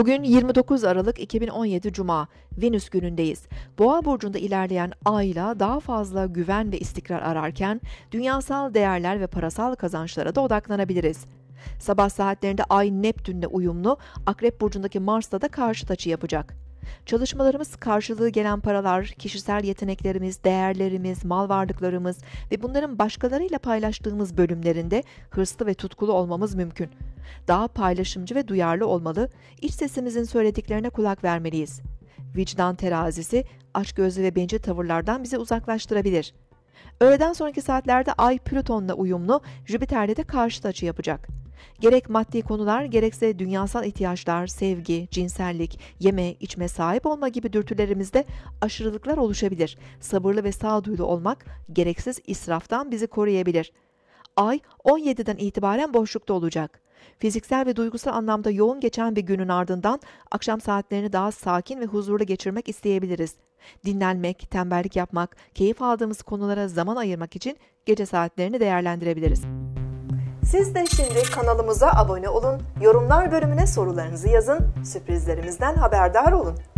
Bugün 29 Aralık 2017 Cuma, Venüs günündeyiz. Boğa burcunda ilerleyen ayla daha fazla güven ve istikrar ararken dünyasal değerler ve parasal kazançlara da odaklanabiliriz. Sabah saatlerinde ay Neptünle uyumlu, Akrep burcundaki Mars'la da karşıt açı yapacak. Çalışmalarımız karşılığı gelen paralar, kişisel yeteneklerimiz, değerlerimiz, mal varlıklarımız ve bunların başkalarıyla paylaştığımız bölümlerinde hırslı ve tutkulu olmamız mümkün. Daha paylaşımcı ve duyarlı olmalı, iç sesimizin söylediklerine kulak vermeliyiz. Vicdan terazisi, açgözlü ve bencil tavırlardan bizi uzaklaştırabilir. Öğleden sonraki saatlerde Ay Plüton'la uyumlu, Jüpiter'le de karşıt açı yapacak. Gerek maddi konular gerekse dünyasal ihtiyaçlar, sevgi, cinsellik, yeme, içme, sahip olma gibi dürtülerimizde aşırılıklar oluşabilir. Sabırlı ve sağduyulu olmak gereksiz israftan bizi koruyabilir. Ay 17'den itibaren boşlukta olacak. Fiziksel ve duygusal anlamda yoğun geçen bir günün ardından akşam saatlerini daha sakin ve huzurlu geçirmek isteyebiliriz. Dinlenmek, tembellik yapmak, keyif aldığımız konulara zaman ayırmak için gece saatlerini değerlendirebiliriz. Siz de şimdi kanalımıza abone olun, yorumlar bölümüne sorularınızı yazın, sürprizlerimizden haberdar olun.